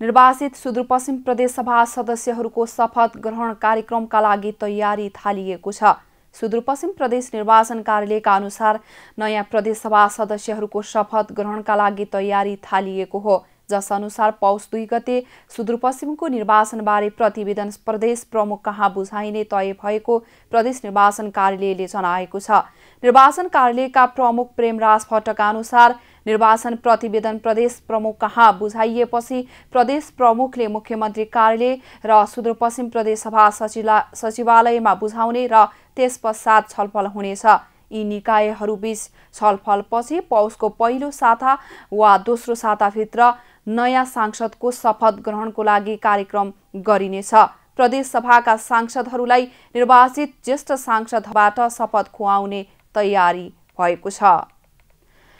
निर्वाचित सुदूरपश्चिम प्रदेशसभा सदस्यहरूको शपथ ग्रहण कार्यक्रमका लागि तयारी थालिएको छ सुदूरपश्चिम प्रदेश निर्वाचन कार्यालयका अनुसार नयाँ प्रदेशसभा सदस्यहरूको शपथ ग्रहणका लागि तयारी थालिएको हो जसअनुसार पौष दुई गते सुदूरपश्चिमको निर्वाचनबारे प्रतिवेदन प्रदेश प्रमुख कहाँ बुझाइने तय भएको प्रदेश निर्वाचन कार्यालयले जनाएको छ निर्वाचन कार्यालयका प्रमुख प्रेमराज भट्टका अनुसार निर्वाचन प्रतिवेदन प्रदेश प्रमुख कहाँ बुझाइएपछि प्रदेश प्रमुखले मुख्यमन्त्री कार्यालय र सुदूरपश्चिम प्रदेशसभा सचिला सचिवालयमा बुझाउने र त्यस पश्चात छलफल हुनेछ यी निकायहरूबीच छलफलपछि पौषको पहिलो साता वा दोस्रो साताभित्र नयाँ सांसदको शपथ ग्रहणको लागि कार्यक्रम गरिनेछ प्रदेशसभाका सांसदहरूलाई निर्वाचित ज्येष्ठ सांसदबाट शपथ खुवाउने तयारी भएको छ